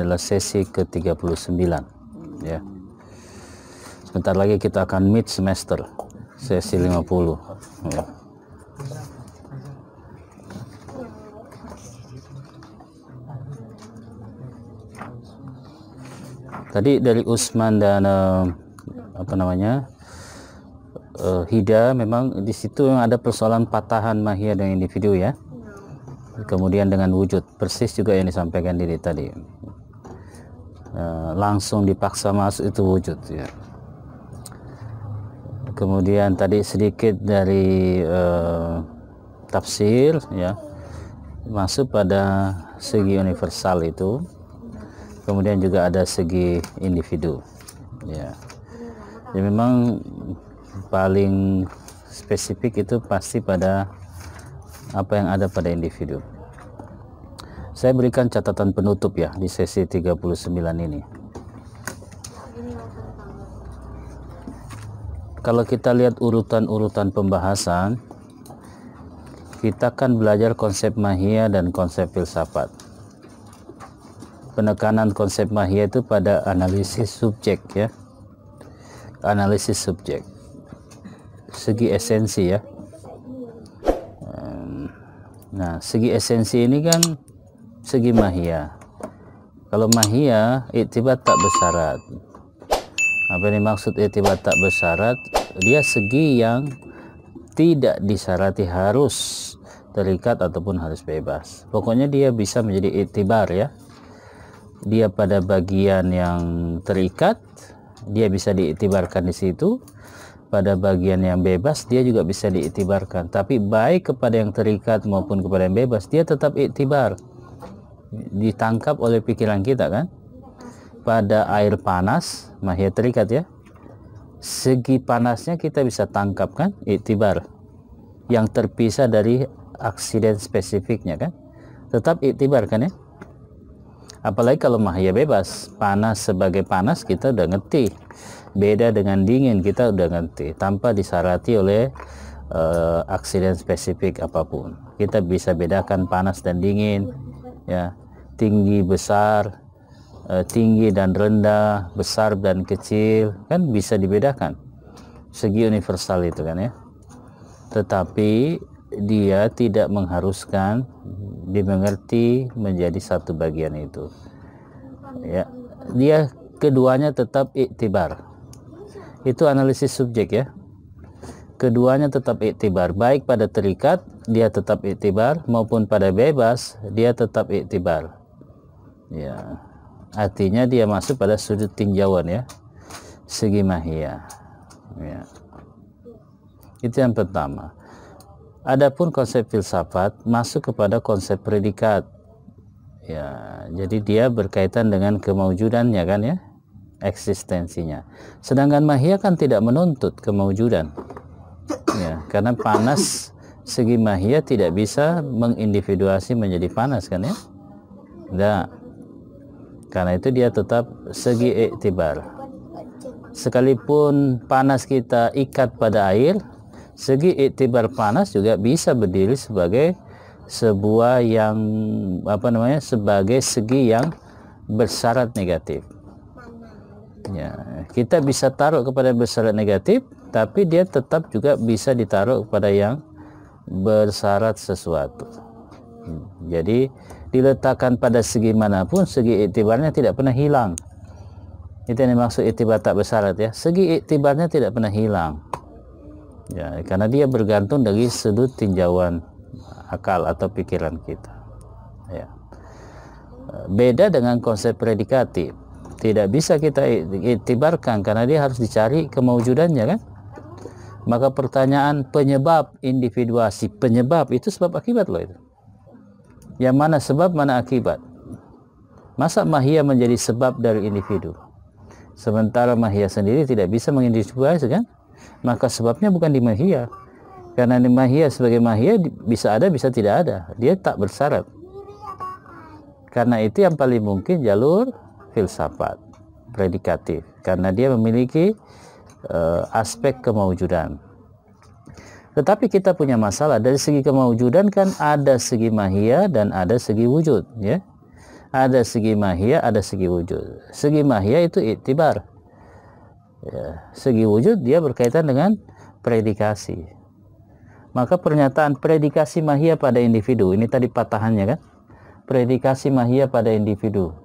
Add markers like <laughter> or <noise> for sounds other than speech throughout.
adalah sesi ke-39 ya. Sebentar lagi kita akan mid semester sesi 50 ya. Tadi dari Usman dan uh, apa namanya? Uh, Hida memang di situ yang ada persoalan patahan mahia dengan individu ya kemudian dengan wujud persis juga yang disampaikan diri tadi Eh, langsung dipaksa masuk itu wujud ya kemudian tadi sedikit dari uh, tafsir ya masuk pada segi universal itu kemudian juga ada segi individu ya ya memang paling spesifik itu pasti pada apa yang ada pada individu saya berikan catatan penutup ya di sesi 39 ini kalau kita lihat urutan-urutan pembahasan kita akan belajar konsep mahia dan konsep filsafat penekanan konsep mahia itu pada analisis subjek ya analisis subjek segi esensi ya nah segi esensi ini kan segi mahia kalau mahia iktibat tak bersyarat apa yang dimaksud iktibat tak bersyarat dia segi yang tidak disyarati harus terikat ataupun harus bebas pokoknya dia bisa menjadi itibar ya dia pada bagian yang terikat dia bisa diitibarkan di situ pada bagian yang bebas dia juga bisa diitibarkan tapi baik kepada yang terikat maupun kepada yang bebas dia tetap itibar ditangkap oleh pikiran kita kan pada air panas mahya terikat ya segi panasnya kita bisa tangkap kan iktibar yang terpisah dari aksiden spesifiknya kan tetap itibar kan ya apalagi kalau mahya bebas panas sebagai panas kita udah ngerti beda dengan dingin kita udah ngerti tanpa disarati oleh uh, aksiden spesifik apapun kita bisa bedakan panas dan dingin ya tinggi besar, eh, tinggi dan rendah, besar dan kecil, kan bisa dibedakan. Segi universal itu kan ya. Tetapi dia tidak mengharuskan dimengerti menjadi satu bagian itu. Ya, dia keduanya tetap iktibar. Itu analisis subjek ya. Keduanya tetap iktibar, baik pada terikat dia tetap iktibar maupun pada bebas dia tetap iktibar ya artinya dia masuk pada sudut tinjauan ya segi mahia ya itu yang pertama adapun konsep filsafat masuk kepada konsep predikat ya jadi dia berkaitan dengan kemaujudannya kan ya eksistensinya sedangkan mahia kan tidak menuntut kemaujudan ya karena panas segi mahia tidak bisa mengindividuasi menjadi panas kan ya tidak karena itu dia tetap segi iktibar sekalipun panas kita ikat pada air segi iktibar panas juga bisa berdiri sebagai sebuah yang apa namanya sebagai segi yang bersyarat negatif ya kita bisa taruh kepada bersyarat negatif tapi dia tetap juga bisa ditaruh kepada yang bersyarat sesuatu hmm, jadi diletakkan pada segi manapun segi iktibarnya tidak pernah hilang itu yang dimaksud iktibar tak bersyarat ya segi iktibarnya tidak pernah hilang ya karena dia bergantung dari sudut tinjauan akal atau pikiran kita ya beda dengan konsep predikatif tidak bisa kita itibarkan karena dia harus dicari kemaujudannya kan maka pertanyaan penyebab individuasi penyebab itu sebab akibat loh itu yang mana sebab mana akibat masa mahia menjadi sebab dari individu sementara mahia sendiri tidak bisa kan maka sebabnya bukan di mahia karena di mahia sebagai mahia bisa ada bisa tidak ada dia tak bersyarat karena itu yang paling mungkin jalur filsafat predikatif karena dia memiliki uh, aspek kemaujudan tetapi kita punya masalah dari segi kemaujudan kan ada segi mahia dan ada segi wujud, ya. Ada segi mahia, ada segi wujud. Segi mahia itu itibar. Ya. Segi wujud dia berkaitan dengan predikasi. Maka pernyataan predikasi mahia pada individu, ini tadi patahannya kan. Predikasi mahia pada individu.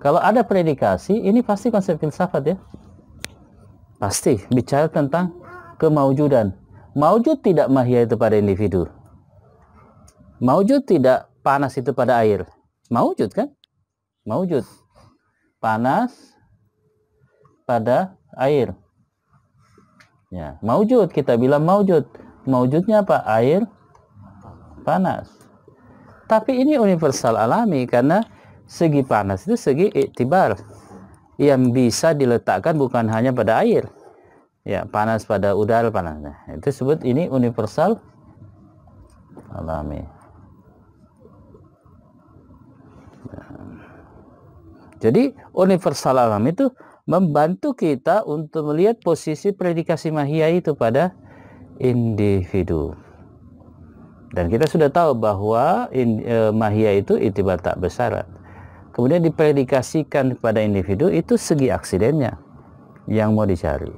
Kalau ada predikasi, ini pasti konsep filsafat ya. Pasti bicara tentang kemaujudan. Maujud tidak mahia itu pada individu. Maujud tidak panas itu pada air. Maujud kan? Maujud. Panas pada air. Ya, maujud kita bilang maujud. Maujudnya apa? Air panas. Tapi ini universal alami karena Segi panas itu segi iktibar yang bisa diletakkan bukan hanya pada air. Ya, panas pada udara panasnya. Itu sebut ini universal alami. Ya. Jadi universal alami itu membantu kita untuk melihat posisi predikasi mahia itu pada individu. Dan kita sudah tahu bahwa in, eh, mahia itu itibar tak bersyarat kemudian dipredikasikan kepada individu itu segi aksidennya yang mau dicari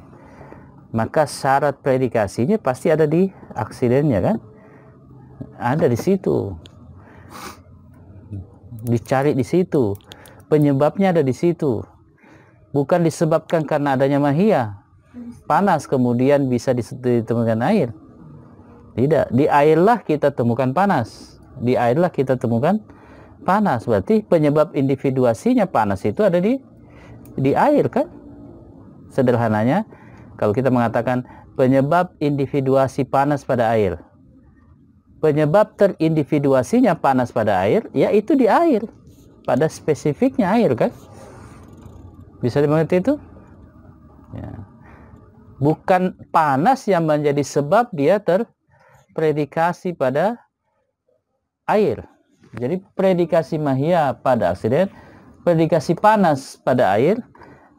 maka syarat predikasinya pasti ada di aksidennya kan ada di situ dicari di situ penyebabnya ada di situ bukan disebabkan karena adanya mahia panas kemudian bisa ditemukan air tidak di airlah kita temukan panas di airlah kita temukan panas berarti penyebab individuasinya panas itu ada di di air kan sederhananya kalau kita mengatakan penyebab individuasi panas pada air penyebab terindividuasinya panas pada air yaitu di air pada spesifiknya air kan bisa dimengerti itu ya. bukan panas yang menjadi sebab dia terpredikasi pada air jadi predikasi mahia pada aksiden, predikasi panas pada air,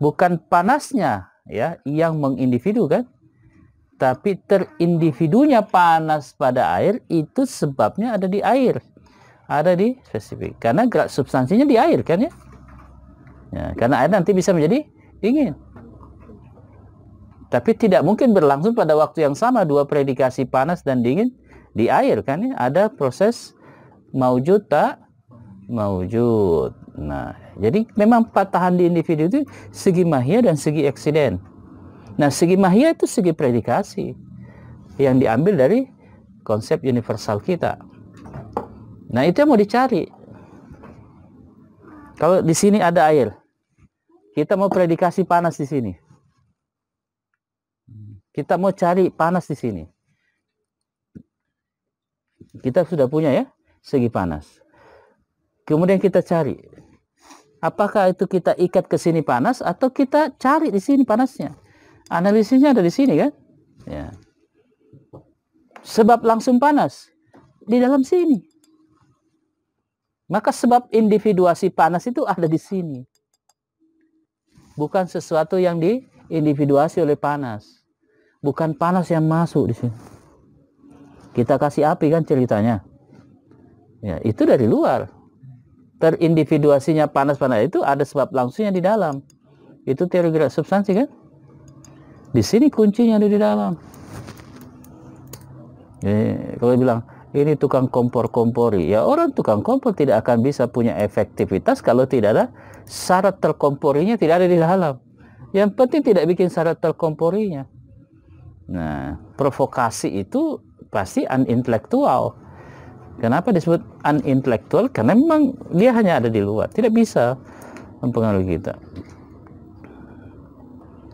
bukan panasnya ya yang mengindividu kan, tapi terindividunya panas pada air itu sebabnya ada di air, ada di spesifik. Karena gerak substansinya di air kan ya. ya karena air nanti bisa menjadi dingin. Tapi tidak mungkin berlangsung pada waktu yang sama dua predikasi panas dan dingin di air kan ya. Ada proses maujud tak maujud. Nah, jadi memang patahan di individu itu segi mahia dan segi eksiden. Nah, segi mahia itu segi predikasi yang diambil dari konsep universal kita. Nah, itu yang mau dicari. Kalau di sini ada air, kita mau predikasi panas di sini. Kita mau cari panas di sini. Kita sudah punya ya segi panas. Kemudian kita cari apakah itu kita ikat ke sini panas atau kita cari di sini panasnya. Analisisnya ada di sini kan? Ya. Sebab langsung panas di dalam sini. Maka sebab individuasi panas itu ada di sini. Bukan sesuatu yang diindividuasi oleh panas. Bukan panas yang masuk di sini. Kita kasih api kan ceritanya. Ya, itu dari luar. Terindividuasinya panas-panas itu ada sebab langsungnya di dalam. Itu teori gerak substansi kan? Di sini kuncinya ada di dalam. eh, kalau bilang ini tukang kompor-kompori, ya orang tukang kompor tidak akan bisa punya efektivitas kalau tidak ada syarat terkomporinya tidak ada di dalam. Yang penting tidak bikin syarat terkomporinya. Nah, provokasi itu pasti unintelektual. Kenapa disebut unintelektual? Karena memang dia hanya ada di luar, tidak bisa mempengaruhi kita.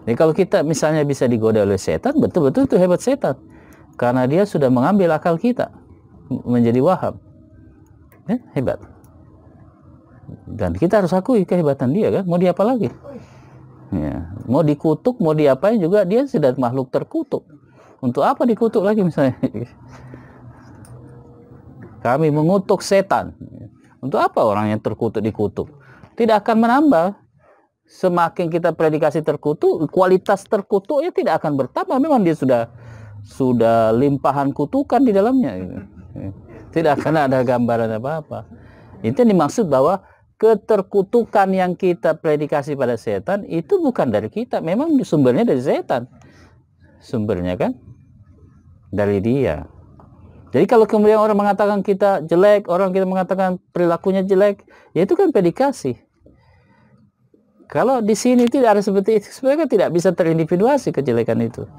Jadi kalau kita misalnya bisa digoda oleh setan, betul-betul itu hebat setan. Karena dia sudah mengambil akal kita menjadi waham. Ya, hebat. Dan kita harus akui kehebatan dia kan. Mau diapa lagi? Ya. Mau dikutuk, mau diapain juga dia sudah makhluk terkutuk. Untuk apa dikutuk lagi misalnya? <laughs> Kami mengutuk setan. Untuk apa orang yang terkutuk dikutuk? Tidak akan menambah. Semakin kita predikasi terkutuk, kualitas terkutuknya tidak akan bertambah. Memang dia sudah sudah limpahan kutukan di dalamnya. Tidak akan ada gambaran apa-apa. Itu yang dimaksud bahwa keterkutukan yang kita predikasi pada setan itu bukan dari kita. Memang sumbernya dari setan. Sumbernya kan dari dia. Jadi kalau kemudian orang mengatakan kita jelek, orang kita mengatakan perilakunya jelek, ya itu kan predikasi. Kalau di sini tidak ada seperti itu, sebenarnya tidak bisa terindividuasi kejelekan itu.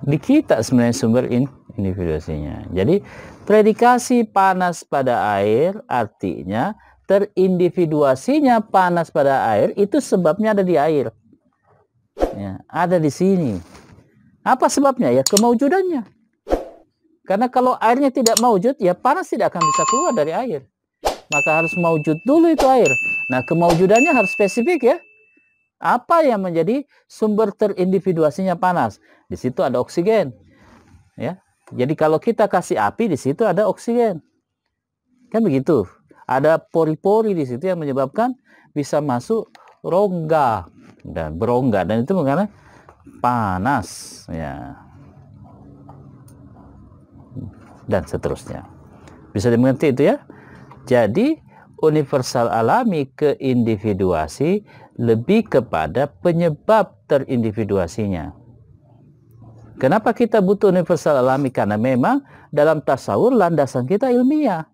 Di kita sebenarnya sumber in, individuasinya. Jadi predikasi panas pada air artinya terindividuasinya panas pada air itu sebabnya ada di air. Ya, ada di sini. Apa sebabnya? Ya kemaujudannya. Karena kalau airnya tidak mewujud, ya panas tidak akan bisa keluar dari air. Maka harus mewujud dulu itu air. Nah, kemaujudannya harus spesifik ya. Apa yang menjadi sumber terindividuasinya panas? Di situ ada oksigen. Ya. Jadi kalau kita kasih api di situ ada oksigen. Kan begitu. Ada pori-pori di situ yang menyebabkan bisa masuk rongga dan berongga dan itu mengenai panas ya dan seterusnya. Bisa dimengerti itu ya? Jadi universal alami keindividuasi lebih kepada penyebab terindividuasinya. Kenapa kita butuh universal alami? Karena memang dalam tasawur landasan kita ilmiah.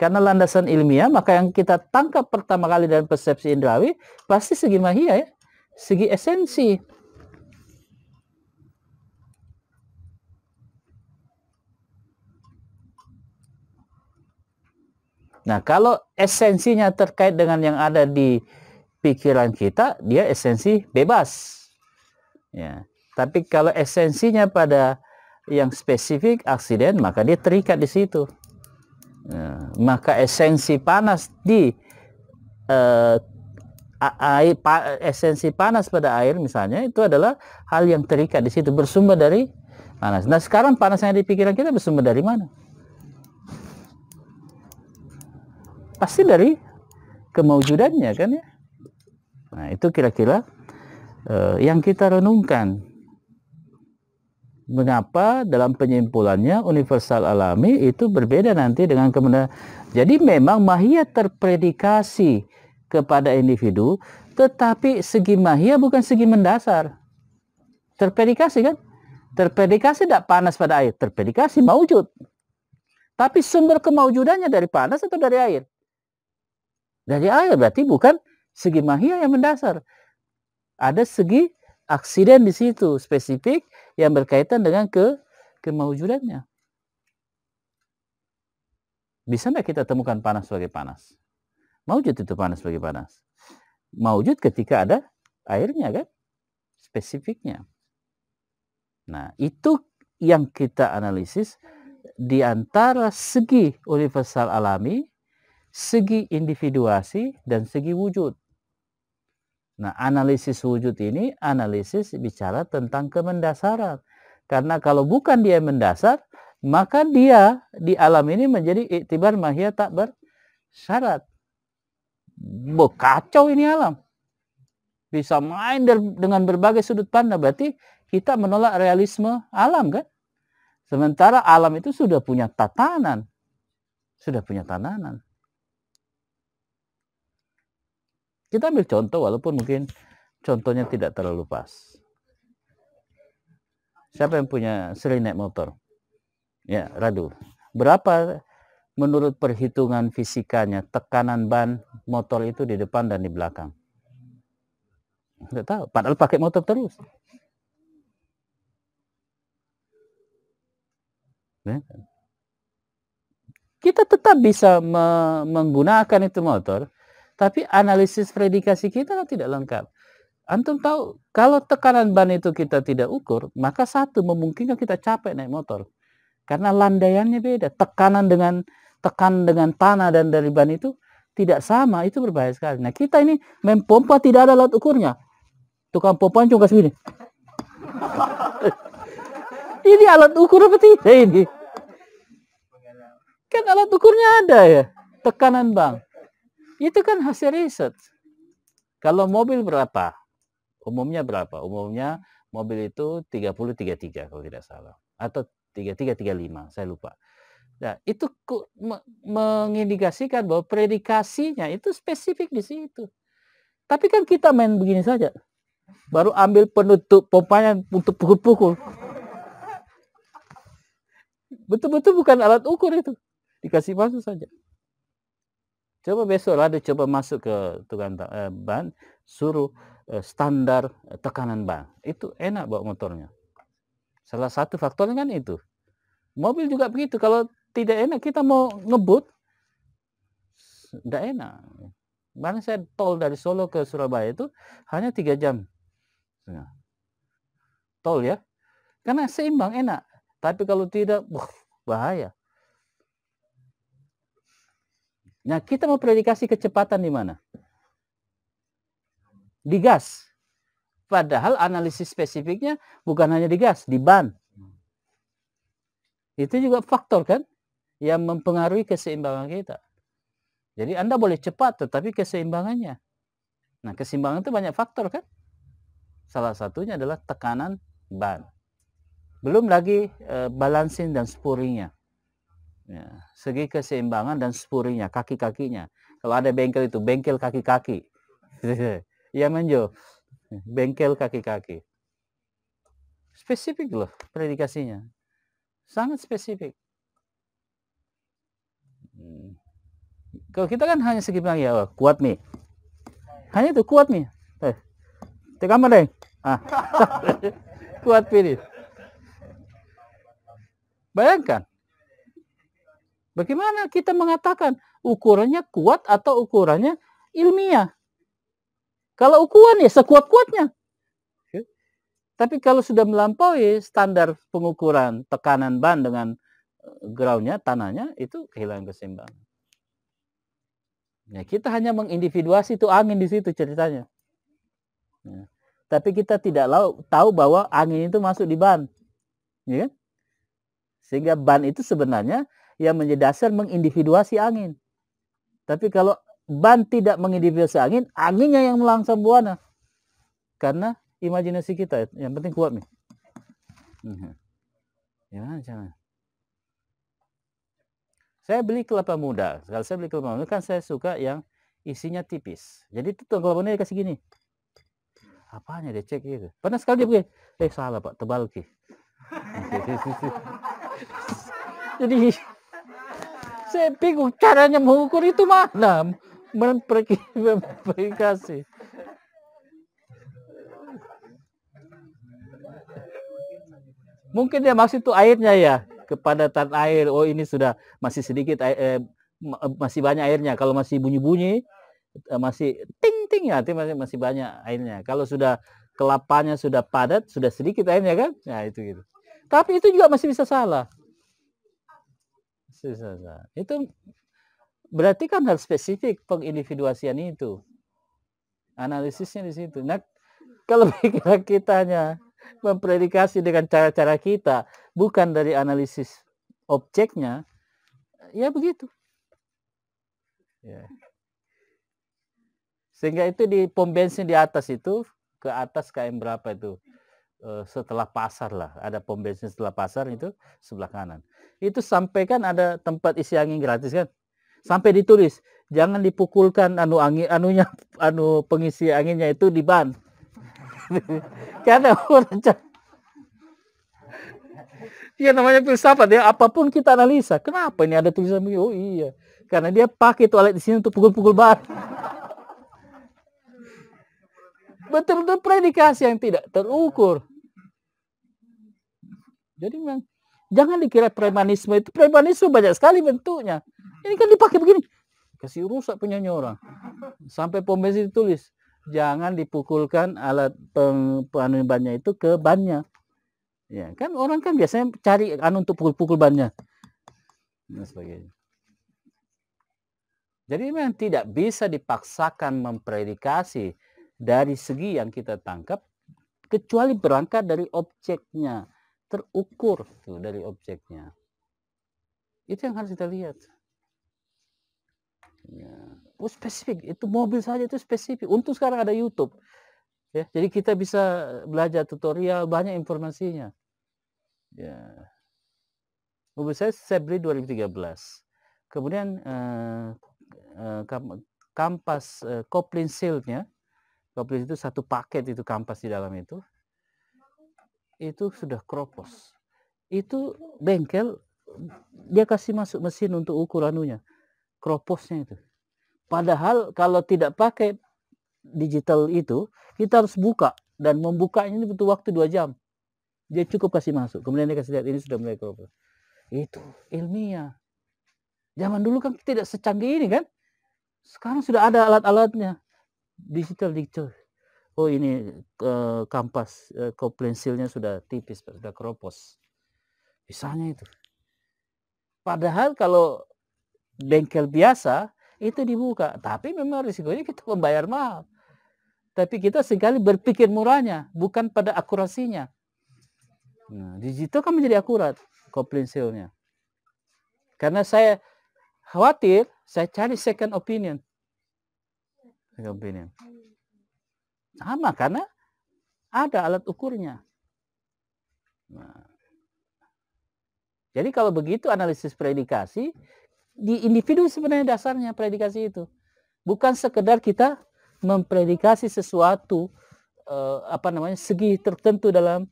Karena landasan ilmiah, maka yang kita tangkap pertama kali dalam persepsi indrawi pasti segi mahia ya, segi esensi. Nah, kalau esensinya terkait dengan yang ada di pikiran kita, dia esensi bebas. Ya. Tapi kalau esensinya pada yang spesifik aksiden, maka dia terikat di situ. Ya. Maka esensi panas di uh, eh, air pa, esensi panas pada air misalnya itu adalah hal yang terikat di situ bersumber dari panas. Nah sekarang panas yang di pikiran kita bersumber dari mana? pasti dari kemaujudannya kan ya nah itu kira-kira eh, yang kita renungkan mengapa dalam penyimpulannya universal alami itu berbeda nanti dengan kemudian jadi memang mahia terpredikasi kepada individu tetapi segi mahia bukan segi mendasar terpredikasi kan terpredikasi tidak panas pada air terpredikasi maujud tapi sumber kemaujudannya dari panas atau dari air dari air ah, ya berarti bukan segi mahia yang mendasar. Ada segi aksiden di situ spesifik yang berkaitan dengan ke kemaujudannya. Bisa nggak kita temukan panas sebagai panas? Maujud itu panas sebagai panas. Maujud ketika ada airnya kan? Spesifiknya. Nah, itu yang kita analisis di antara segi universal alami segi individuasi dan segi wujud. Nah, analisis wujud ini analisis bicara tentang kemendasaran. Karena kalau bukan dia yang mendasar, maka dia di alam ini menjadi iktibar mahia tak bersyarat. Bekacau ini alam. Bisa main dengan berbagai sudut pandang. Berarti kita menolak realisme alam kan? Sementara alam itu sudah punya tatanan. Sudah punya tatanan. Kita ambil contoh walaupun mungkin contohnya tidak terlalu pas. Siapa yang punya seri naik motor? Ya, Radu. Berapa menurut perhitungan fisikanya tekanan ban motor itu di depan dan di belakang? Tidak tahu. Padahal pakai motor terus. Ya. Kita tetap bisa menggunakan itu motor tapi analisis predikasi kita tidak lengkap. Antum tahu kalau tekanan ban itu kita tidak ukur, maka satu memungkinkan kita capek naik motor. Karena landaiannya beda, tekanan dengan tekan dengan tanah dan dari ban itu tidak sama, itu berbahaya sekali. Nah, kita ini mempompa tidak ada alat ukurnya. Tukang pompa cuma segini. <laughs> ini alat ukur apa tidak ini? Kan alat ukurnya ada ya. Tekanan bang. Itu kan hasil riset. Kalau mobil berapa? Umumnya berapa? Umumnya mobil itu 3033 kalau tidak salah. Atau 3335, saya lupa. Nah, itu mengindikasikan bahwa predikasinya itu spesifik di situ. Tapi kan kita main begini saja. Baru ambil penutup pompanya untuk pukul-pukul. Betul-betul bukan alat ukur itu. Dikasih masuk saja. Coba besoklah dia coba masuk ke tukang eh, ban, suruh eh, standar eh, tekanan ban. Itu enak bawa motornya. Salah satu faktornya kan itu. Mobil juga begitu. Kalau tidak enak kita mau ngebut, tidak enak. Mana saya tol dari Solo ke Surabaya itu hanya tiga jam. Nah, tol ya. Karena seimbang enak. Tapi kalau tidak, wah, bahaya. Nah, kita mau predikasi kecepatan di mana? Di gas. Padahal analisis spesifiknya bukan hanya di gas, di ban. Itu juga faktor kan yang mempengaruhi keseimbangan kita. Jadi Anda boleh cepat tetapi keseimbangannya. Nah, keseimbangan itu banyak faktor kan? Salah satunya adalah tekanan ban. Belum lagi e, balancing dan spuringnya ya, segi keseimbangan dan spurinya kaki kakinya kalau ada bengkel itu bengkel kaki kaki <laughs> ya menjo bengkel kaki kaki spesifik loh predikasinya sangat spesifik hmm. kalau kita kan hanya segi bilang ya oh, kuat nih hanya itu kuat nih eh tekan deh ah <laughs> kuat pilih bayangkan Bagaimana kita mengatakan ukurannya kuat atau ukurannya ilmiah? Kalau ukuran ya sekuat-kuatnya. Ya. Tapi kalau sudah melampaui standar pengukuran tekanan ban dengan eh, groundnya, tanahnya, itu kehilangan keseimbangan. Ya, kita hanya mengindividuasi itu angin di situ ceritanya. Ya. Tapi kita tidak tahu bahwa angin itu masuk di ban. Ya kan? Sehingga ban itu sebenarnya yang menjadi dasar mengindividuasi angin. Tapi kalau ban tidak mengindividuasi angin, anginnya yang melangsung buana. Karena imajinasi kita yang penting kuat nih. Iya. Ya, jangan. Saya beli kelapa muda. Kalau saya beli kelapa muda kan saya suka yang isinya tipis. Jadi itu kelapa muda dikasih gini. Apanya dia cek gitu. Pernah sekali dia begini. Eh salah pak, tebal ki. <laughs> Jadi saya bingung caranya mengukur itu mana? Memperkasi. Mungkin dia maksud itu airnya ya kepadatan air. Oh ini sudah masih sedikit eh, eh, masih banyak airnya. Kalau masih bunyi-bunyi eh, masih ting ting ya masih, masih banyak airnya. Kalau sudah kelapanya sudah padat, sudah sedikit airnya kan? Nah, itu gitu. Tapi itu juga masih bisa salah. Susah. Itu berarti kan harus spesifik pengindividuasian itu. Analisisnya di situ. Nah, kalau <laughs> pikiran kita hanya mempredikasi dengan cara-cara kita, bukan dari analisis objeknya, ya begitu. Ya. Sehingga itu di pom bensin di atas itu, ke atas KM berapa itu? Eh, setelah pasar lah ada pom bensin setelah pasar hmm. itu sebelah kanan itu sampai kan ada tempat isi angin gratis kan sampai ditulis jangan dipukulkan anu angin anunya <laughs> anu pengisi anginnya itu di ban <laughs> karena orang ya namanya filsafat ya apapun kita analisa kenapa ini ada tulisan begini oh iya karena dia pakai toilet di sini untuk pukul-pukul ban <laughs> betul-betul predikasi yang tidak terukur jadi memang jangan dikira premanisme itu premanisme banyak sekali bentuknya. Ini kan dipakai begini. Kasih rusak punya orang. Sampai pom bensin ditulis jangan dipukulkan alat peng, itu ke bannya. Ya, kan orang kan biasanya cari anu untuk pukul-pukul bannya. Dan sebagainya. Jadi memang tidak bisa dipaksakan mempredikasi dari segi yang kita tangkap kecuali berangkat dari objeknya terukur tuh dari objeknya. Itu yang harus kita lihat. Ya. Oh, spesifik, itu mobil saja itu spesifik. untuk sekarang ada YouTube. Ya, jadi kita bisa belajar tutorial, banyak informasinya. Ya. Mobil saya saya beli 2013. Kemudian eh, eh kampas eh, kopling shieldnya, kopling itu satu paket itu kampas di dalam itu itu sudah kropos. Itu bengkel dia kasih masuk mesin untuk ukur anunya, kroposnya itu. Padahal kalau tidak pakai digital itu, kita harus buka dan membukanya ini butuh waktu dua jam. Dia cukup kasih masuk, kemudian dia kasih lihat ini sudah mulai kropos. Itu ilmiah. Zaman dulu kan tidak secanggih ini kan. Sekarang sudah ada alat-alatnya digital digital oh ini uh, kampas eh, pensilnya sudah tipis sudah keropos misalnya itu padahal kalau bengkel biasa itu dibuka tapi memang risikonya kita membayar mahal tapi kita sekali berpikir murahnya bukan pada akurasinya nah, situ kan menjadi akurat koplensilnya karena saya khawatir saya cari second opinion second opinion sama karena ada alat ukurnya. Nah. Jadi kalau begitu analisis predikasi di individu sebenarnya dasarnya predikasi itu. Bukan sekedar kita mempredikasi sesuatu eh, apa namanya segi tertentu dalam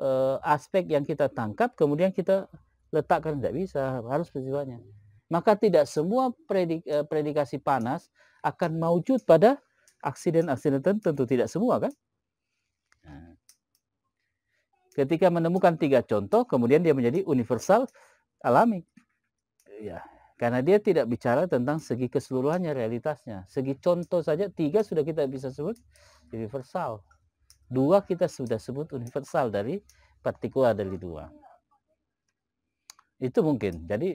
eh, aspek yang kita tangkap kemudian kita letakkan tidak bisa harus peristiwanya maka tidak semua predik, eh, predikasi panas akan mewujud pada aksiden-aksiden tentu tidak semua kan? Nah. Ketika menemukan tiga contoh, kemudian dia menjadi universal alami. Ya, karena dia tidak bicara tentang segi keseluruhannya realitasnya. Segi contoh saja tiga sudah kita bisa sebut universal. Dua kita sudah sebut universal dari partikular dari dua. Itu mungkin. Jadi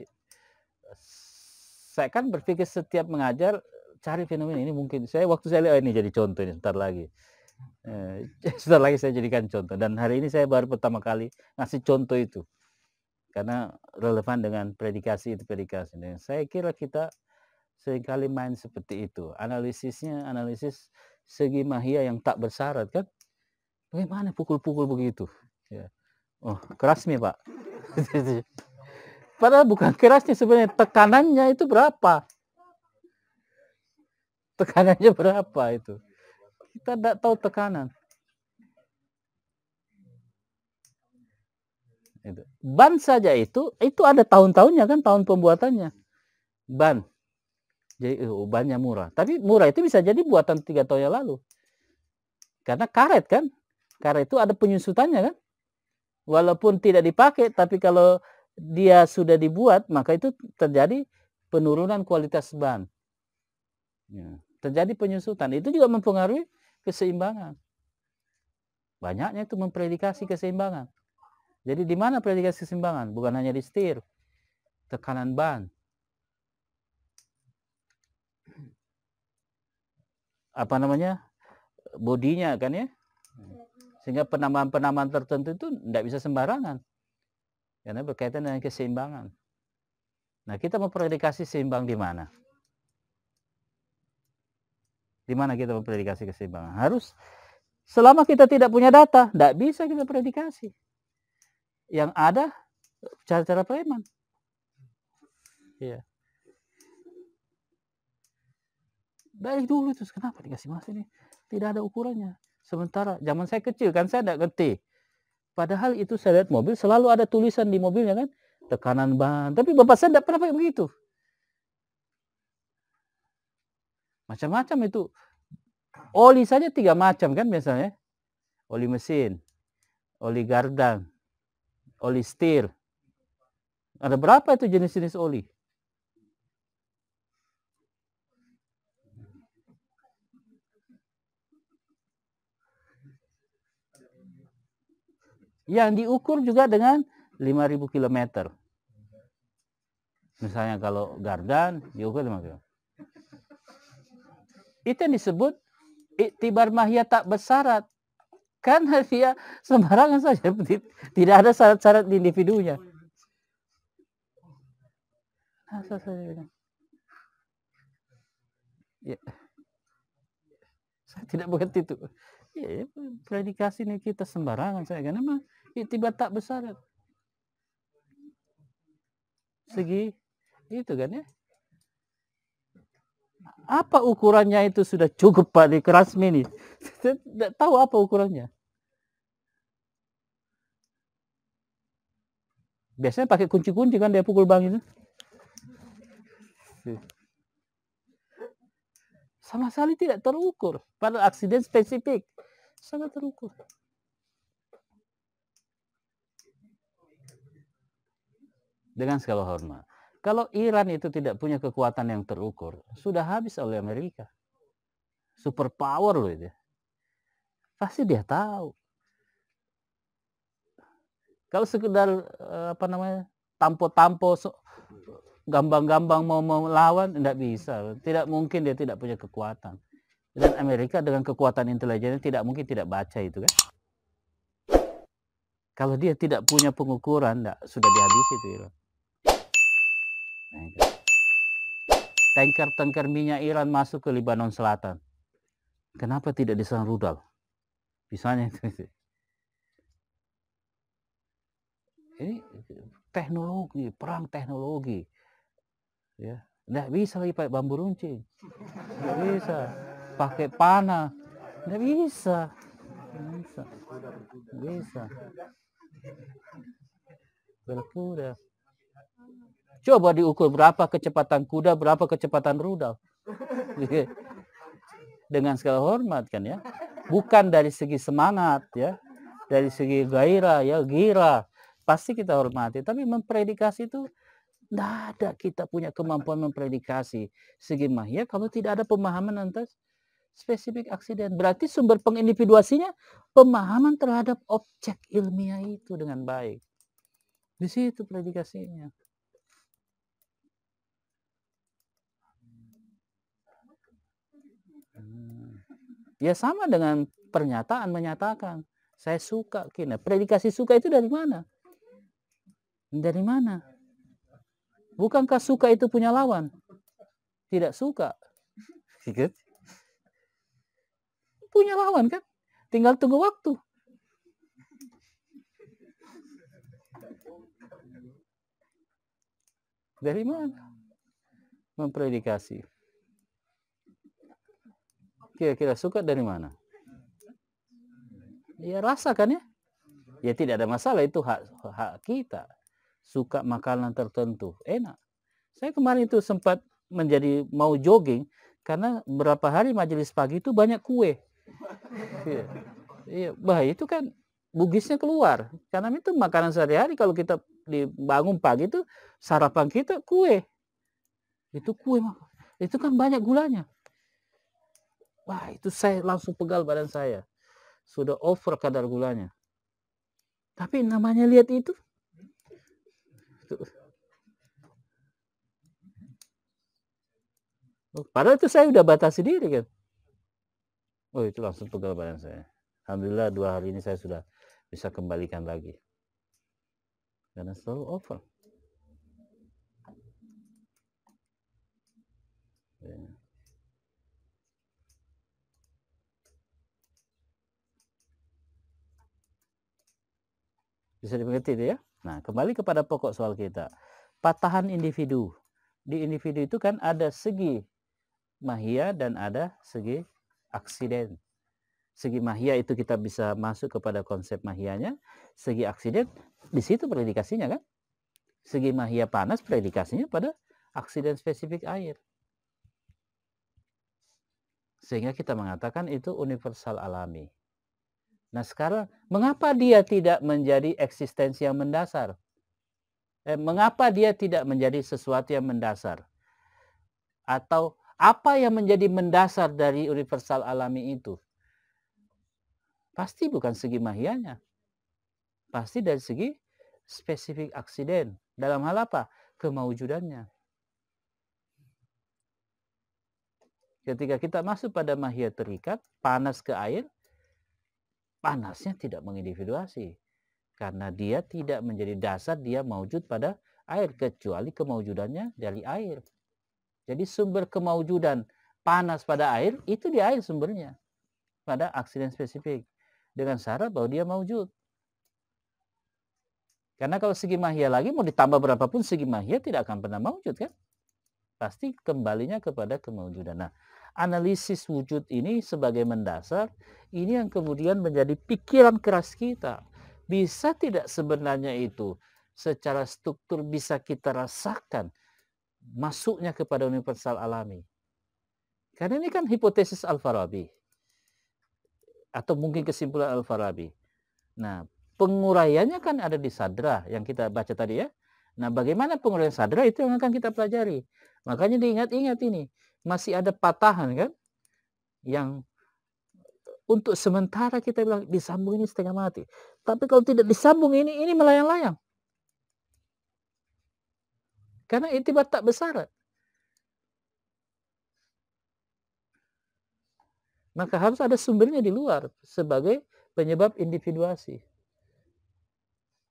saya kan berpikir setiap mengajar cari fenomena ini mungkin. Saya waktu saya lihat oh, ini jadi contoh ini sebentar lagi. Eh, <laughs> sebentar lagi saya jadikan contoh dan hari ini saya baru pertama kali ngasih contoh itu karena relevan dengan predikasi itu predikasi. Dan saya kira kita seringkali main seperti itu. Analisisnya analisis segi mahia yang tak bersyarat kan. Bagaimana pukul-pukul begitu? Ya. Oh, keras nih Pak. <laughs> Padahal bukan kerasnya sebenarnya tekanannya itu berapa? tekanannya berapa itu kita tidak tahu tekanan itu. ban saja itu itu ada tahun-tahunnya kan tahun pembuatannya ban jadi uh, bannya murah tapi murah itu bisa jadi buatan tiga tahun yang lalu karena karet kan karet itu ada penyusutannya kan walaupun tidak dipakai tapi kalau dia sudah dibuat maka itu terjadi penurunan kualitas ban ya terjadi penyusutan. Itu juga mempengaruhi keseimbangan. Banyaknya itu mempredikasi keseimbangan. Jadi di mana predikasi keseimbangan? Bukan hanya di setir, tekanan ban. Apa namanya? Bodinya kan ya. Sehingga penambahan-penambahan tertentu itu tidak bisa sembarangan. Karena berkaitan dengan keseimbangan. Nah, kita mempredikasi seimbang di mana? Di mana kita mempredikasi keseimbangan? Harus selama kita tidak punya data, tidak bisa kita predikasi. Yang ada cara-cara preman. Iya. baik dulu terus kenapa dikasih mas ini? Tidak ada ukurannya. Sementara zaman saya kecil kan saya tidak ngerti. Padahal itu saya lihat mobil selalu ada tulisan di mobilnya kan tekanan ban. Tapi bapak saya tidak pernah pakai begitu. Macam-macam itu. Oli saja tiga macam kan biasanya. Oli mesin, oli gardan, oli steel. Ada berapa itu jenis-jenis oli? Yang diukur juga dengan 5.000 km. Misalnya kalau gardan diukur 5 km. Itu yang disebut iktibar mahya tak bersyarat. Kan dia sembarangan saja. Tidak ada syarat-syarat di individunya. Ya. Saya tidak buat itu. Ya, ya, predikasi ini kita sembarangan saya kan memang tiba tak besar. Segi itu kan ya apa ukurannya itu sudah cukup Pak di kerasmi ini? <laughs> Saya tidak tahu apa ukurannya. Biasanya pakai kunci-kunci kan dia pukul bang itu. Iya. Sama sekali tidak terukur. Pada aksiden spesifik. Sangat terukur. Dengan segala hormat. Kalau Iran itu tidak punya kekuatan yang terukur, sudah habis oleh Amerika. Superpower loh itu. Pasti dia tahu. Kalau sekedar eh, apa namanya tampo-tampo gampang gampang mau melawan tidak bisa tidak mungkin dia tidak punya kekuatan dan Amerika dengan kekuatan intelijennya tidak mungkin tidak baca itu kan kalau dia tidak punya pengukuran tidak sudah dihabisi itu Iran Nah, Tanker-tanker minyak Iran masuk ke Lebanon Selatan. Kenapa tidak diserang rudal? Misalnya itu. Ini teknologi, perang teknologi. Ya, tidak bisa lagi pakai bambu runcing. Enggak bisa. Pakai panah. Tidak bisa. Enggak bisa. Enggak bisa. Berkuda. Coba diukur berapa kecepatan kuda, berapa kecepatan rudal. <laughs> Dengan segala hormat kan ya. Bukan dari segi semangat ya. Dari segi gairah ya, gira. Pasti kita hormati. Tapi mempredikasi itu tidak ada kita punya kemampuan mempredikasi segi mahya kalau tidak ada pemahaman atas spesifik aksiden. Berarti sumber pengindividuasinya pemahaman terhadap objek ilmiah itu dengan baik. Di situ predikasinya. Ya sama dengan pernyataan menyatakan saya suka kina. Predikasi suka itu dari mana? Dari mana? Bukankah suka itu punya lawan? Tidak suka. <laughs> Iya. Punya lawan kan? Tinggal tunggu waktu. Dari mana? Mempredikasi kira-kira suka dari mana? Ya rasakan ya. Ya tidak ada masalah itu hak hak kita. Suka makanan tertentu, enak. Saya kemarin itu sempat menjadi mau jogging karena berapa hari majelis pagi itu banyak kue. Iya. Iya, bah itu kan bugisnya keluar. Karena itu makanan sehari-hari kalau kita dibangun pagi itu sarapan kita kue. Itu kue, itu kan banyak gulanya. Wah, itu saya langsung pegal badan saya. Sudah over kadar gulanya. Tapi namanya lihat itu. Oh, padahal itu saya udah batasi diri kan. Oh itu langsung pegal badan saya. Alhamdulillah dua hari ini saya sudah bisa kembalikan lagi. Karena selalu over. Bisa dimengerti itu ya? Nah, kembali kepada pokok soal kita. Patahan individu. Di individu itu kan ada segi mahia dan ada segi aksiden. Segi mahia itu kita bisa masuk kepada konsep mahianya. Segi aksiden, di situ predikasinya kan? Segi mahia panas predikasinya pada aksiden spesifik air. Sehingga kita mengatakan itu universal alami. Nah sekarang mengapa dia tidak menjadi eksistensi yang mendasar? Eh, mengapa dia tidak menjadi sesuatu yang mendasar? Atau apa yang menjadi mendasar dari universal alami itu? Pasti bukan segi mahianya. Pasti dari segi spesifik aksiden. Dalam hal apa? Kemaujudannya. Ketika kita masuk pada mahia terikat, panas ke air, panasnya tidak mengindividuasi karena dia tidak menjadi dasar dia mewujud pada air kecuali kemaujudannya dari air. Jadi sumber kemaujudan panas pada air itu di air sumbernya pada aksiden spesifik dengan syarat bahwa dia mewujud. Karena kalau segi mahia lagi mau ditambah berapapun segi mahia tidak akan pernah mewujud kan? Pasti kembalinya kepada kemaujudan. Nah, analisis wujud ini sebagai mendasar, ini yang kemudian menjadi pikiran keras kita. Bisa tidak sebenarnya itu secara struktur bisa kita rasakan masuknya kepada universal alami? Karena ini kan hipotesis Al-Farabi. Atau mungkin kesimpulan Al-Farabi. Nah, penguraiannya kan ada di sadra yang kita baca tadi ya. Nah, bagaimana penguraian sadra itu yang akan kita pelajari. Makanya diingat-ingat ini masih ada patahan kan yang untuk sementara kita bilang disambung ini setengah mati. Tapi kalau tidak disambung ini ini melayang-layang. Karena inti tak besar Maka harus ada sumbernya di luar sebagai penyebab individuasi.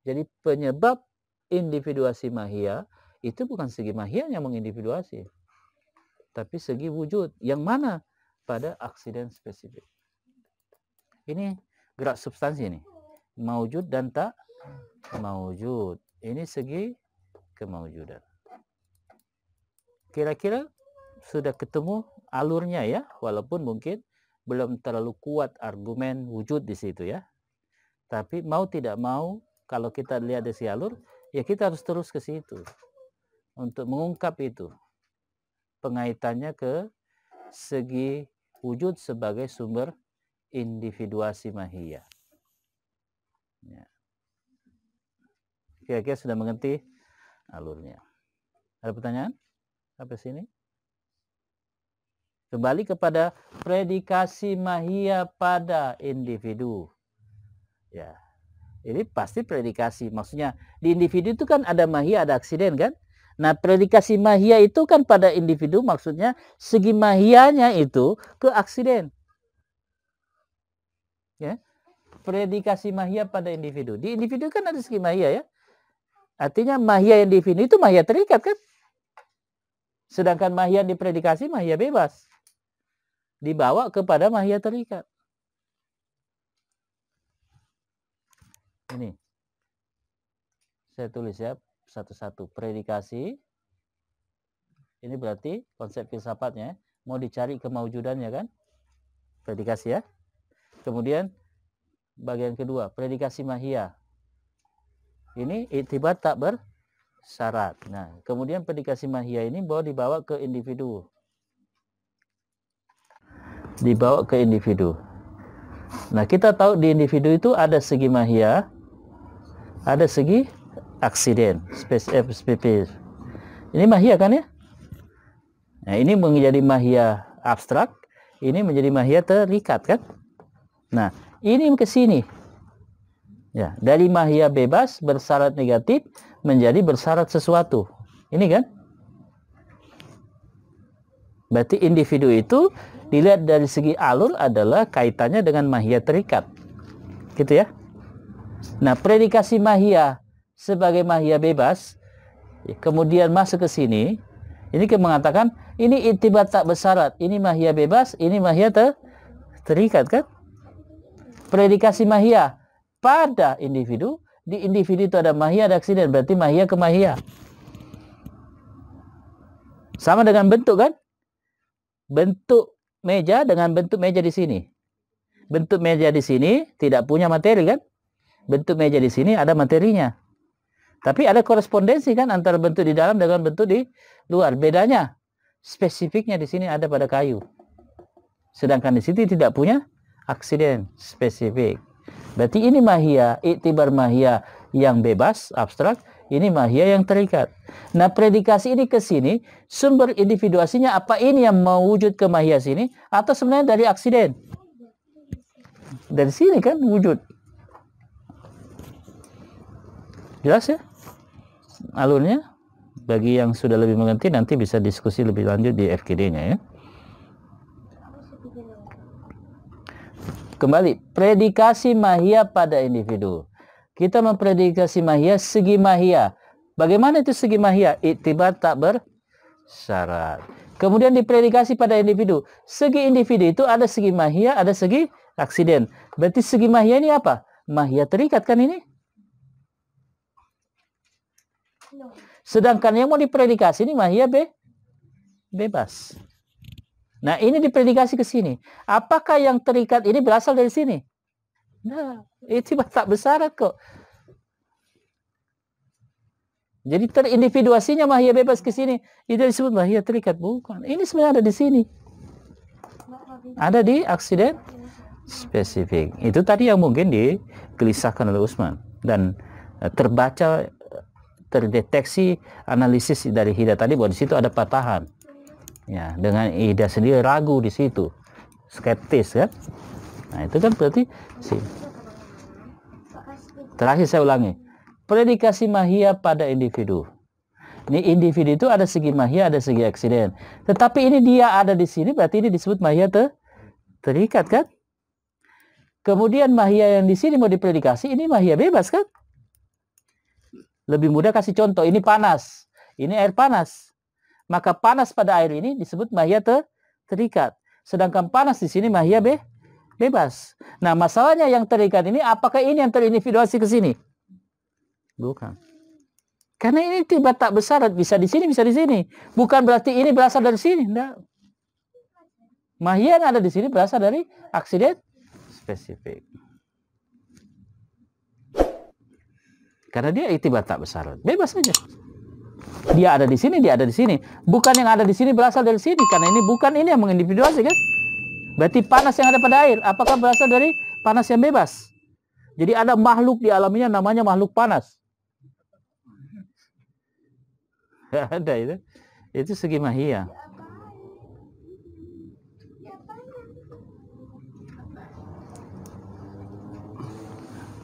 Jadi penyebab individuasi mahia itu bukan segi mahia yang mengindividuasi tapi segi wujud yang mana pada aksiden spesifik. Ini gerak substansi ini. mewujud dan tak mewujud Ini segi kemaujudan. Kira-kira sudah ketemu alurnya ya, walaupun mungkin belum terlalu kuat argumen wujud di situ ya. Tapi mau tidak mau kalau kita lihat dari si alur, ya kita harus terus ke situ untuk mengungkap itu pengaitannya ke segi wujud sebagai sumber individuasi mahiyah. Ya. Kira-kira sudah mengerti alurnya. Ada pertanyaan? Sampai sini? Kembali kepada predikasi mahia pada individu. Ya. Ini pasti predikasi. Maksudnya di individu itu kan ada mahia, ada aksiden kan? Nah, predikasi mahia itu kan pada individu maksudnya segi mahianya itu ke aksiden. Ya. Predikasi mahia pada individu. Di individu kan ada segi mahia ya. Artinya mahia yang itu mahia terikat kan? Sedangkan mahia dipredikasi mahia bebas. Dibawa kepada mahia terikat. Ini. Saya tulis ya satu-satu. Predikasi, ini berarti konsep filsafatnya, mau dicari kemaujudannya kan? Predikasi ya. Kemudian bagian kedua, predikasi mahia. Ini itibar tak bersyarat. Nah, kemudian predikasi mahia ini bawa dibawa ke individu. Dibawa ke individu. Nah, kita tahu di individu itu ada segi mahia, ada segi aksiden space FPP eh, ini mahia kan ya nah ini menjadi mahia abstrak ini menjadi mahia terikat kan nah ini ke sini ya dari mahia bebas bersyarat negatif menjadi bersyarat sesuatu ini kan berarti individu itu dilihat dari segi alur adalah kaitannya dengan mahia terikat. Gitu ya. Nah, predikasi mahia sebagai mahia bebas, kemudian masuk ke sini, ini kan mengatakan ini itibat tak bersyarat, ini mahia bebas, ini mahia ter terikat kan? Predikasi mahia pada individu, di individu itu ada mahia ada aksiden, berarti mahia ke mahia. Sama dengan bentuk kan? Bentuk meja dengan bentuk meja di sini. Bentuk meja di sini tidak punya materi kan? Bentuk meja di sini ada materinya. Tapi ada korespondensi kan antara bentuk di dalam dengan bentuk di luar. Bedanya spesifiknya di sini ada pada kayu. Sedangkan di sini tidak punya aksiden spesifik. Berarti ini mahia, iktibar mahia yang bebas, abstrak, ini mahia yang terikat. Nah, predikasi ini ke sini, sumber individuasinya apa ini yang mewujud ke mahia sini atau sebenarnya dari aksiden? Dari sini kan wujud. Jelas ya? alurnya bagi yang sudah lebih mengerti nanti bisa diskusi lebih lanjut di FGD-nya ya. Kembali, predikasi mahia pada individu. Kita mempredikasi mahia segi mahia. Bagaimana itu segi mahia? Iktibar tak bersyarat. Kemudian dipredikasi pada individu. Segi individu itu ada segi mahia, ada segi aksiden. Berarti segi mahia ini apa? Mahia terikat kan ini? Sedangkan yang mau dipredikasi ini mah ya be, bebas. Nah ini dipredikasi ke sini. Apakah yang terikat ini berasal dari sini? Nah, itu <laughs> tak besar kok. Jadi terindividuasinya mahia bebas ke sini. Itu disebut mahia terikat. Bukan. Ini sebenarnya ada di sini. Ada di aksiden spesifik. Itu tadi yang mungkin dikelisahkan oleh Usman. Dan eh, terbaca terdeteksi analisis dari Hida tadi bahwa di situ ada patahan. Ya, dengan ida sendiri ragu di situ. Skeptis kan? Nah, itu kan berarti si Terakhir saya ulangi. Predikasi mahia pada individu. Ini individu itu ada segi mahia, ada segi aksiden. Tetapi ini dia ada di sini, berarti ini disebut mahia ter terikat kan? Kemudian mahia yang di sini mau dipredikasi, ini mahia bebas kan? Lebih mudah kasih contoh, ini panas. Ini air panas. Maka panas pada air ini disebut mahia ter terikat. Sedangkan panas di sini mahia be bebas. Nah, masalahnya yang terikat ini apakah ini yang terindividuasi ke sini? Bukan. Karena ini tiba tak besar bisa di sini bisa di sini. Bukan berarti ini berasal dari sini, enggak. Mahia yang ada di sini berasal dari aksiden spesifik. Karena dia itibat tak besar. Bebas saja. Dia ada di sini, dia ada di sini. Bukan yang ada di sini berasal dari sini. Karena ini bukan ini yang mengindividuasi kan. Berarti panas yang ada pada air. Apakah berasal dari panas yang bebas? Jadi ada makhluk di alamnya namanya makhluk panas. <laughs> ada itu. Itu segi mahia.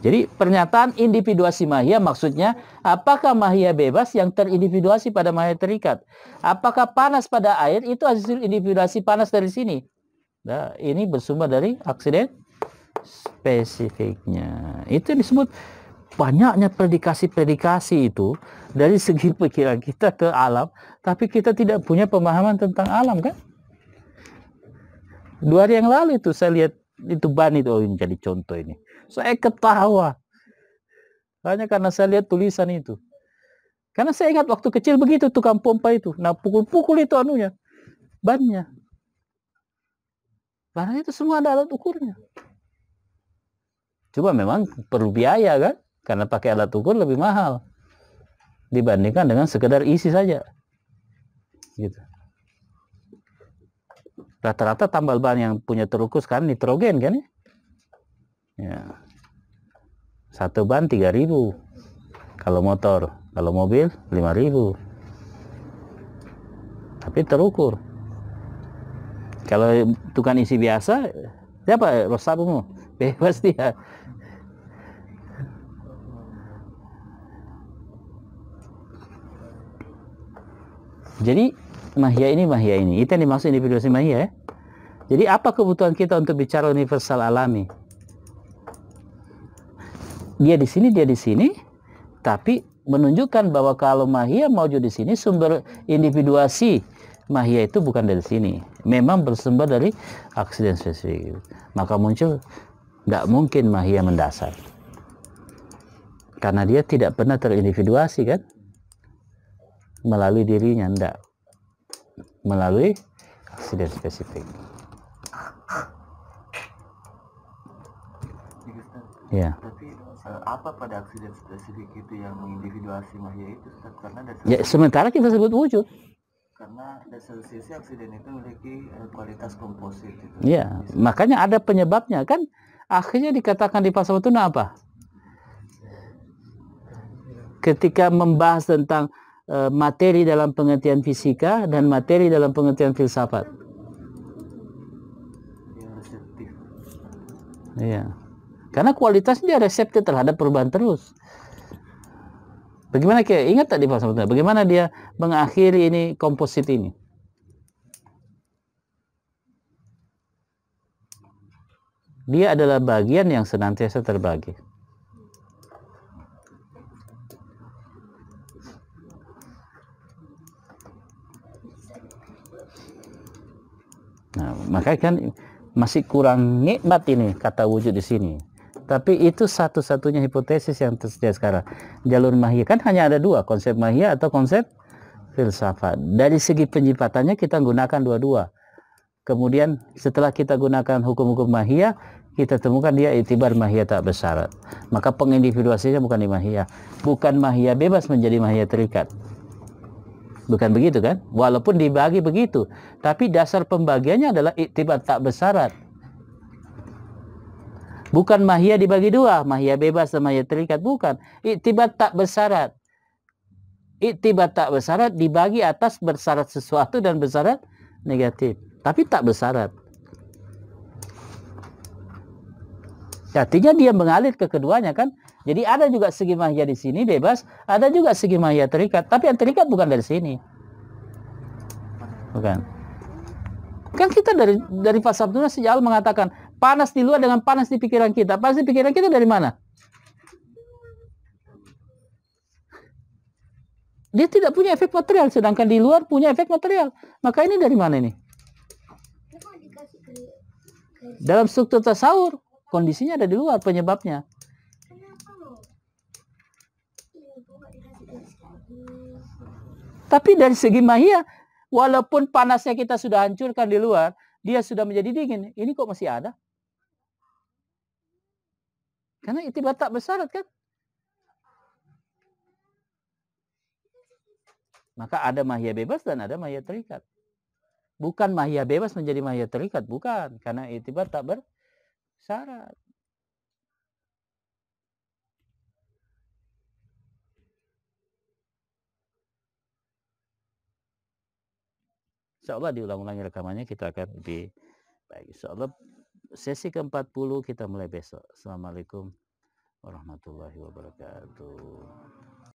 Jadi pernyataan individuasi mahia maksudnya apakah mahia bebas yang terindividuasi pada mahia terikat? Apakah panas pada air itu hasil individuasi panas dari sini? Nah, ini bersumber dari aksiden spesifiknya. Itu disebut banyaknya predikasi-predikasi itu dari segi <laughs> pikiran kita ke alam, tapi kita tidak punya pemahaman tentang alam kan? Dua hari yang lalu itu saya lihat itu ban itu oh, ini jadi contoh ini. Saya ketawa. Hanya karena saya lihat tulisan itu. Karena saya ingat waktu kecil begitu tukang pompa itu. Nah pukul-pukul itu anunya. Bannya. Barang itu semua ada alat ukurnya. Cuma memang perlu biaya kan? Karena pakai alat ukur lebih mahal. Dibandingkan dengan sekedar isi saja. Gitu. Rata-rata tambal ban yang punya terukus kan nitrogen kan ya? ya satu ban 3000 kalau motor kalau mobil 5000 tapi terukur kalau tukang isi biasa siapa rosabumu <laughs> bebas dia jadi mahia ini mahia ini itu yang dimaksud individuasi mahia ya jadi apa kebutuhan kita untuk bicara universal alami dia di sini, dia di sini, tapi menunjukkan bahwa kalau mahia mau di sini sumber individuasi mahia itu bukan dari sini. Memang bersumber dari aksiden spesifik. Maka muncul tidak mungkin mahia mendasar. Karena dia tidak pernah terindividuasi kan? Melalui dirinya, tidak Melalui aksiden spesifik. Ya. Tapi uh, apa pada aksiden spesifik itu yang mengindividuasi mahya itu Ustaz? karena dasar ya, sementara kita sebut wujud karena dasar sisi aksiden itu memiliki uh, kualitas komposit itu. Ya, Bisa. makanya ada penyebabnya kan akhirnya dikatakan di pasal itu nah apa? Ketika membahas tentang uh, materi dalam pengertian fisika dan materi dalam pengertian filsafat. Yeah. Karena kualitas dia reseptif terhadap perubahan terus. Bagaimana kayak ingat tadi Pak Samudra, bagaimana dia mengakhiri ini komposit ini? Dia adalah bagian yang senantiasa terbagi. Nah, maka kan masih kurang nikmat ini kata wujud di sini tapi itu satu-satunya hipotesis yang tersedia sekarang. Jalur mahia kan hanya ada dua, konsep mahia atau konsep filsafat. Dari segi penyimpatannya kita gunakan dua-dua. Kemudian setelah kita gunakan hukum-hukum mahia, kita temukan dia itibar mahia tak besar. Maka pengindividuasinya bukan di mahia. Bukan mahia bebas menjadi mahia terikat. Bukan begitu kan? Walaupun dibagi begitu. Tapi dasar pembagiannya adalah itibar tak bersyarat Bukan mahia dibagi dua, mahia bebas dan mahia terikat, bukan. Iktibat tak bersyarat. Iktibat tak bersyarat dibagi atas bersyarat sesuatu dan bersyarat negatif. Tapi tak bersyarat. Artinya dia mengalir ke keduanya kan. Jadi ada juga segi mahia di sini bebas, ada juga segi mahia terikat. Tapi yang terikat bukan dari sini. Bukan. Kan kita dari dari Pak Sabdullah sejak mengatakan Panas di luar dengan panas di pikiran kita. Panas di pikiran kita dari mana? Dia tidak punya efek material, sedangkan di luar punya efek material. Maka ini dari mana ini? Dalam struktur tasawur, kondisinya ada di luar penyebabnya. Tapi dari segi mahia, walaupun panasnya kita sudah hancurkan di luar, dia sudah menjadi dingin. Ini kok masih ada? Karena itu tak bersyarat kan? Maka ada mahia bebas dan ada mahia terikat. Bukan mahia bebas menjadi mahia terikat, bukan. Karena itibat tak bersyarat. Insya Allah diulang-ulangi rekamannya kita akan lebih baik. Insya Allah sesi ke-40 kita mulai besok. Assalamualaikum warahmatullahi wabarakatuh.